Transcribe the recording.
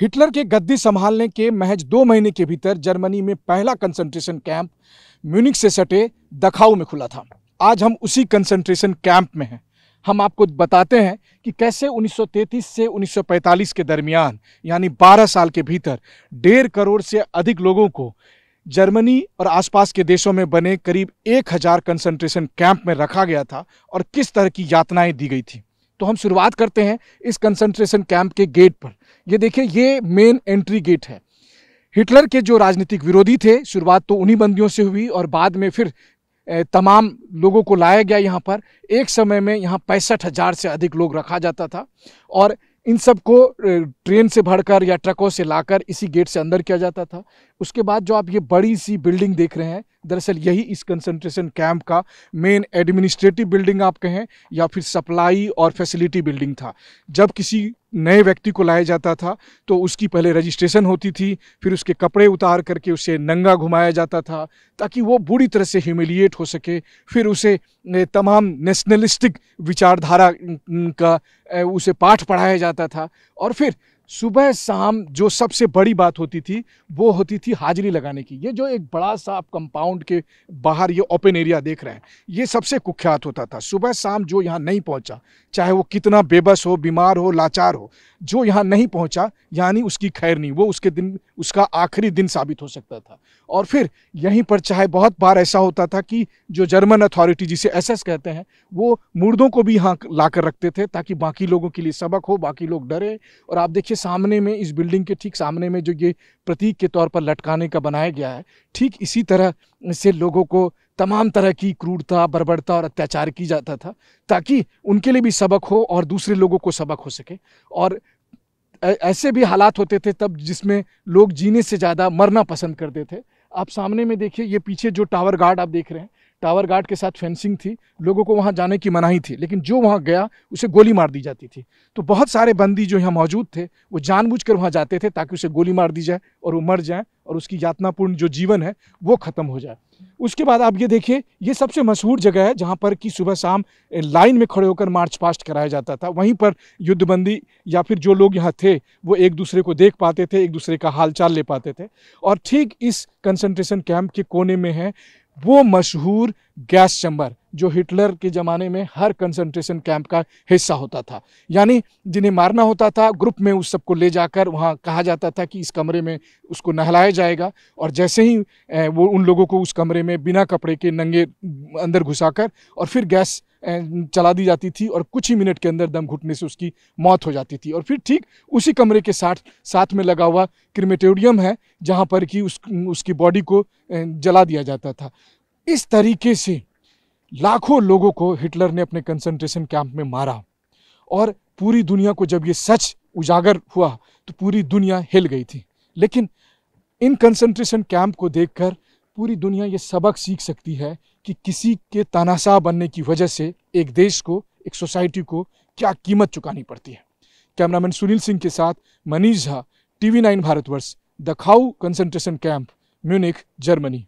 Hitler के गद्दी संभालने के महज दो महीने के भीतर जर्मनी में पहला कंसंट्रेशन कैंप म्यूनिक से सटे दखाऊ में खुला था आज हम उसी कंसंट्रेशन कैंप में हैं हम आपको बताते हैं कि कैसे 1933 से 1945 के दरमियान यानी 12 साल के भीतर डेढ़ करोड़ से अधिक लोगों को जर्मनी और आसपास के देशों में बने करीब एक हज़ार कंसंट्रेशन कैंप में रखा गया था और किस तरह की यातनाएं दी गई थी तो हम शुरुआत करते हैं इस कंसंट्रेशन कैंप के गेट पर ये देखिए ये मेन एंट्री गेट है हिटलर के जो राजनीतिक विरोधी थे शुरुआत तो उन्हीं बंदियों से हुई और बाद में फिर तमाम लोगों को लाया गया यहाँ पर एक समय में यहाँ पैंसठ हज़ार से अधिक लोग रखा जाता था और इन सब को ट्रेन से भरकर या ट्रकों से लाकर इसी गेट से अंदर किया जाता था उसके बाद जो आप ये बड़ी सी बिल्डिंग देख रहे हैं दरअसल यही इस कंसंट्रेशन कैंप का मेन एडमिनिस्ट्रेटिव बिल्डिंग आप कहें या फिर सप्लाई और फैसिलिटी बिल्डिंग था जब किसी नए व्यक्ति को लाया जाता था तो उसकी पहले रजिस्ट्रेशन होती थी फिर उसके कपड़े उतार करके उसे नंगा घुमाया जाता था ताकि वो बुरी तरह से ह्यूमिलिएट हो सके फिर उसे तमाम नेशनलिस्टिक विचारधारा का उसे पाठ पढ़ाया जाता था और फिर सुबह शाम जो सबसे बड़ी बात होती थी वो होती थी हाजिरी लगाने की ये जो एक बड़ा सा आप कंपाउंड के बाहर ये ओपन एरिया देख रहे हैं ये सबसे कुख्यात होता था सुबह शाम जो यहाँ नहीं पहुँचा चाहे वो कितना बेबस हो बीमार हो लाचार हो जो यहाँ नहीं पहुँचा यानी उसकी खैर नहीं वो उसके दिन उसका आखिरी दिन साबित हो सकता था और फिर यहीं पर चाहे बहुत बार ऐसा होता था कि जो जर्मन अथॉरिटी जिसे एस कहते हैं वो मुर्दों को भी यहाँ ला रखते थे ताकि बाकी लोगों के लिए सबक हो बाकी लोग डरे और आप देखिए सामने में इस बिल्डिंग के ठीक सामने में जो ये प्रतीक के तौर पर लटकाने का बनाया गया है ठीक इसी तरह से लोगों को तमाम तरह की क्रूरता बर्बरता और अत्याचार की जाता था ताकि उनके लिए भी सबक हो और दूसरे लोगों को सबक हो सके और ऐसे भी हालात होते थे तब जिसमें लोग जीने से ज़्यादा मरना पसंद करते थे आप सामने में देखिए ये पीछे जो टावर गार्ड आप देख रहे हैं टावर गार्ड के साथ फेंसिंग थी लोगों को वहाँ जाने की मनाही थी लेकिन जो वहाँ गया उसे गोली मार दी जाती थी तो बहुत सारे बंदी जो यहाँ मौजूद थे वो जानबूझ कर वहाँ जाते थे ताकि उसे गोली मार दी जाए और वो मर जाए और उसकी यातनापूर्ण जो जीवन है वो ख़त्म हो जाए उसके बाद आप ये देखिए ये सबसे मशहूर जगह है जहाँ पर कि सुबह शाम लाइन में खड़े होकर मार्च पास्ट कराया जाता था वहीं पर युद्धबंदी या फिर जो लोग यहाँ थे वो एक दूसरे को देख पाते थे एक दूसरे का हालचाल ले पाते थे और ठीक इस कंसंट्रेशन कैंप के कोने में है वो मशहूर गैस चैम्बर जो हिटलर के ज़माने में हर कंसंट्रेशन कैंप का हिस्सा होता था यानी जिन्हें मारना होता था ग्रुप में उस सबको ले जाकर वहाँ कहा जाता था कि इस कमरे में उसको नहलाया जाएगा और जैसे ही वो उन लोगों को उस कमरे में बिना कपड़े के नंगे अंदर घुसाकर और फिर गैस चला दी जाती थी और कुछ ही मिनट के अंदर दम घुटने से उसकी मौत हो जाती थी और फिर ठीक उसी कमरे के साथ साथ में लगा हुआ क्रिमेटोरियम है जहाँ पर कि उस उसकी बॉडी को जला दिया जाता था इस तरीके से लाखों लोगों को हिटलर ने अपने कंसंट्रेशन कैंप में मारा और पूरी दुनिया को जब ये सच उजागर हुआ तो पूरी दुनिया हिल गई थी लेकिन इन कंसंट्रेशन कैंप को देखकर पूरी दुनिया ये सबक सीख सकती है कि किसी के तानाशाह बनने की वजह से एक देश को एक सोसाइटी को क्या कीमत चुकानी पड़ती है कैमरामैन सुनील सिंह के साथ Manish Jha TV nine Bharatvarsh Dachau concentration camp Munich Germany